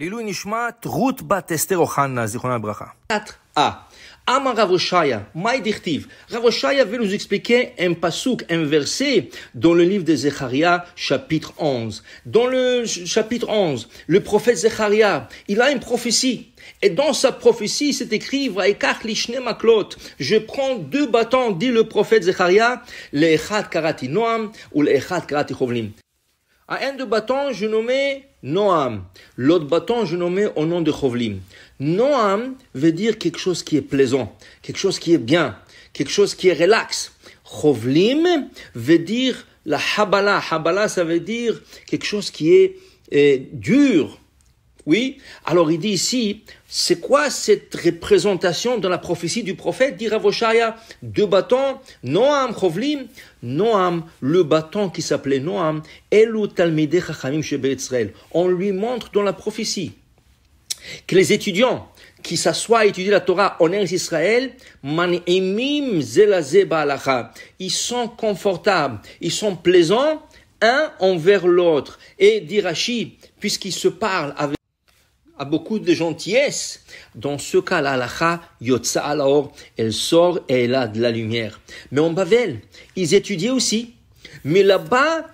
4a. Ama בת אסתר ravoshaya veut nous expliquer un passouk, un verset dans le livre de Zechariah, chapitre 11. Dans le chapitre 11, le prophète Zechariah, il a une prophétie. Et dans sa prophétie, c'est écrit, je prends deux bâtons, dit le prophète Zechariah, le Echad Karati Noam ou les Karati à un de bâtons, je nommais Noam. L'autre bâton, je nommais au nom de Chovlim. Noam veut dire quelque chose qui est plaisant, quelque chose qui est bien, quelque chose qui est relax. Chovlim veut dire la Habala. Habala, ça veut dire quelque chose qui est euh, dur, oui, alors il dit ici, c'est quoi cette représentation dans la prophétie du prophète dit Ravoshaya, deux bâtons, Noam Chovlim, Noam, le bâton qui s'appelait Noam, Elu Talmide Chachamim Israël. On lui montre dans la prophétie que les étudiants qui s'assoient à étudier la Torah en Eretz Israël, ils sont confortables, ils sont plaisants un envers l'autre. Et dit puisqu'ils se parlent avec a beaucoup de gentillesse. Dans ce cas, la halacha yotza alors, elle sort et elle a de la lumière. Mais en Bavel, ils étudiaient aussi. Mais là-bas,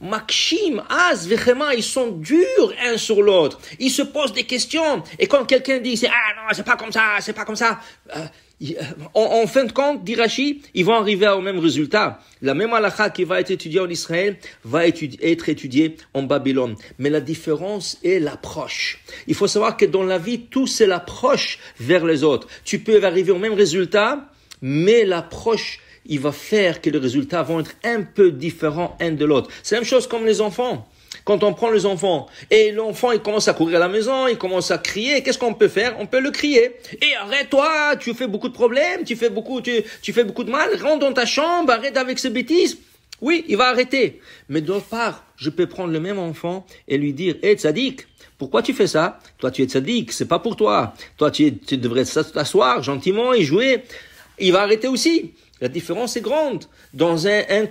Makshim, Az, vraiment, ils sont durs un sur l'autre. Ils se posent des questions. Et quand quelqu'un dit, c'est, ah non, c'est pas comme ça, c'est pas comme ça, euh, en, fin de compte, dit ils vont arriver au même résultat. La même halakha qui va être étudiée en Israël va être étudiée en Babylone. Mais la différence est l'approche. Il faut savoir que dans la vie, tout c'est l'approche vers les autres. Tu peux arriver au même résultat, mais l'approche, il va faire que les résultats vont être un peu différents un de l'autre. C'est la même chose comme les enfants quand on prend les enfants et l'enfant il commence à courir à la maison, il commence à crier, qu'est-ce qu'on peut faire On peut le crier. Et arrête-toi, tu fais beaucoup de problèmes, tu fais beaucoup, tu, fais beaucoup de mal, rentre dans ta chambre, arrête avec ces bêtises. Oui, il va arrêter. Mais d'autre part, je peux prendre le même enfant et lui dire, hé hey, pourquoi tu fais ça Toi tu es tzadik, c'est pas pour toi. Toi tu, tu devrais t'asseoir gentiment et jouer. Il va arrêter aussi. La différence est grande. Dans un, un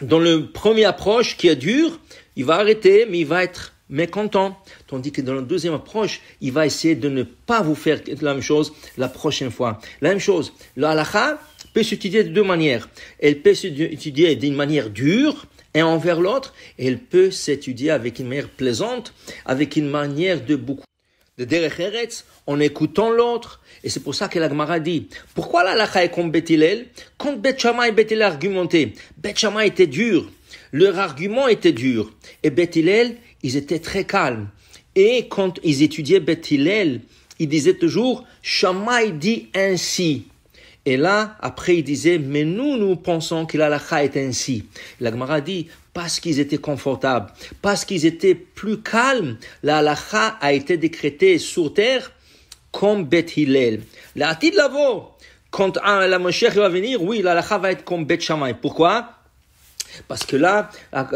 dans le premier approche qui est dur, il va arrêter, mais il va être mécontent. Tandis que dans la deuxième approche, il va essayer de ne pas vous faire la même chose la prochaine fois. La même chose, La halakha peut s'étudier de deux manières. Elle peut s'étudier d'une manière dure, un envers l'autre, elle peut s'étudier avec une manière plaisante, avec une manière de beaucoup en écoutant l'autre. Et c'est pour ça que l'Agmara dit, pourquoi Lacha est contre Betilel Quand bet Shammai et Betilel argumentaient, bet Shammai était dur, leur argument était dur. Et Betilel, ils étaient très calmes. Et quand ils étudiaient Betilel, ils disaient toujours, Shammai dit ainsi. Et là, après, il disait, mais nous, nous pensons que l'alakha est ainsi. La Gemara dit, parce qu'ils étaient confortables, parce qu'ils étaient plus calmes, l'alakha a été décrétée sur terre comme Beth Hillel. La tite Lavo, quand la qui va venir, oui, l'alakha va être comme Beth Shammai. Pourquoi? Parce que là,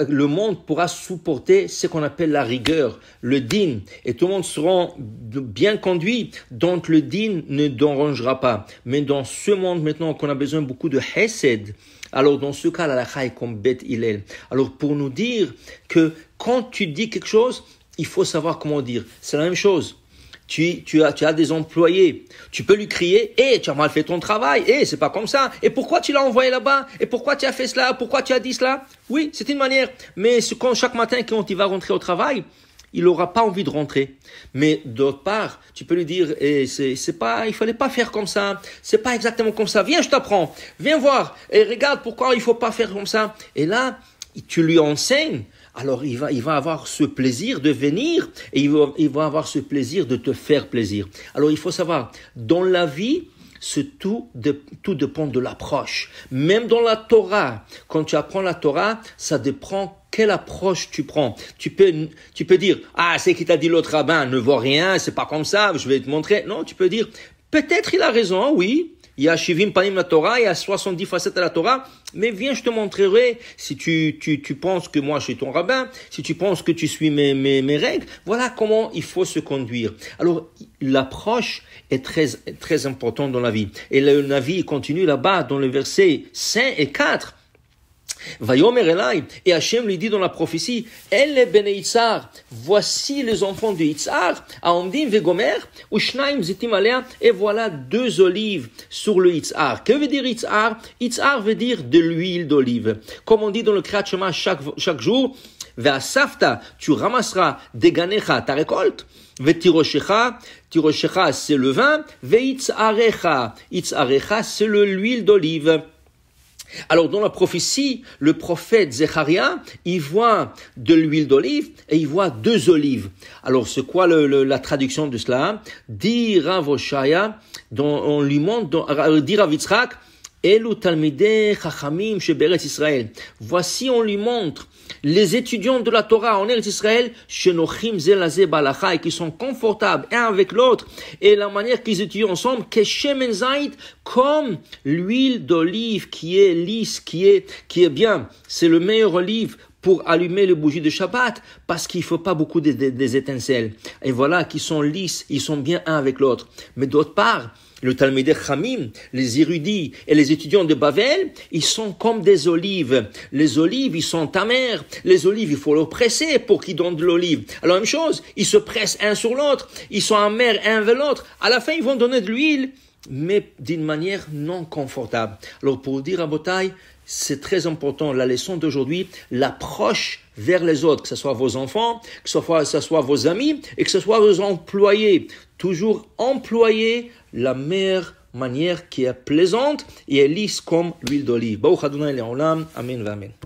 le monde pourra supporter ce qu'on appelle la rigueur, le din, et tout le monde sera bien conduit. Donc le din ne dérangera pas. Mais dans ce monde maintenant qu'on a besoin beaucoup de hesed, alors dans ce cas, la est comme il Alors pour nous dire que quand tu dis quelque chose, il faut savoir comment dire. C'est la même chose. Tu, as, des employés. Tu peux lui crier Hé, eh, tu as mal fait ton travail. Hé, eh, c'est pas comme ça. Et pourquoi tu l'as envoyé là-bas Et pourquoi tu as fait cela Pourquoi tu as dit cela Oui, c'est une manière. Mais quand, chaque matin, quand il va rentrer au travail, il n'aura pas envie de rentrer. Mais d'autre part, tu peux lui dire, eh, c'est, c'est pas, il fallait pas faire comme ça, c'est pas exactement comme ça. Viens, je t'apprends, viens voir et regarde pourquoi il faut pas faire comme ça. Et là, tu lui enseignes alors il va, il va avoir ce plaisir de venir et il va, avoir ce plaisir de te faire plaisir. Alors il faut savoir, dans la vie, ce tout, tout dépend de l'approche. Même dans la Torah, quand tu apprends la Torah, ça dépend quelle approche tu prends. Tu peux, tu peux dire, ah, c'est qui t'a dit l'autre rabbin ne vaut rien, c'est pas comme ça, je vais te montrer. Non, tu peux dire, peut-être il a raison, oui, il y a la Torah, il y a 70 facettes à la Torah, mais viens, je te montrerai, si tu, tu, tu penses que moi je suis ton rabbin, si tu penses que tu suis mes, mes, mes règles, voilà comment il faut se conduire. Alors, l'approche est très, très importante dans la vie. Et le, la vie continue là-bas dans le verset 5 et 4 et Hachem lui dit dans la prophétie, Elle ben Itzar, voici les enfants de Itzar, Aomdim Vegomer, Shnayim Zitim et voilà deux olives sur le Itzar. Que veut dire Itzar? Itzar veut dire de l'huile d'olive. Comme on dit dans le Kriyat chaque, chaque jour, s'afta. tu ramasseras des ganecha, ta récolte. Ve'tiroshecha, tiroshecha, c'est le vin. Ve'itzarecha, itzarecha, c'est l'huile d'olive. Alors dans la prophétie, le prophète Zechariah, il voit de l'huile d'olive et il voit deux olives. Alors c'est quoi le, la traduction de cela Dira Voshaya, on lui montre, euh, dira Voici, on lui montre les étudiants de la Torah en Eretz Israël, qui sont confortables un avec l'autre, et la manière qu'ils étudient ensemble, comme l'huile d'olive qui est lisse, qui est, qui est bien. C'est le meilleur olive pour allumer les bougies de Shabbat parce qu'il ne faut pas beaucoup des, étincelles. Et voilà qu'ils sont lisses, ils sont bien un avec l'autre. Mais d'autre part, le Talmudé Khamim, les érudits et les étudiants de Babel ils sont comme des olives. Les olives, ils sont amères. Les olives, il faut les presser pour qu'ils donnent de l'olive. Alors, même chose, ils se pressent un sur l'autre. Ils sont amers un vers l'autre. À la fin, ils vont donner de l'huile, mais d'une manière non confortable. Alors, pour dire à Botay c'est très important, la leçon d'aujourd'hui, l'approche vers les autres, que ce soit vos enfants, que ce soit, vos amis et que ce soit vos employés. Toujours employer la meilleure manière qui est plaisante et lisse comme l'huile d'olive. Amen, amen.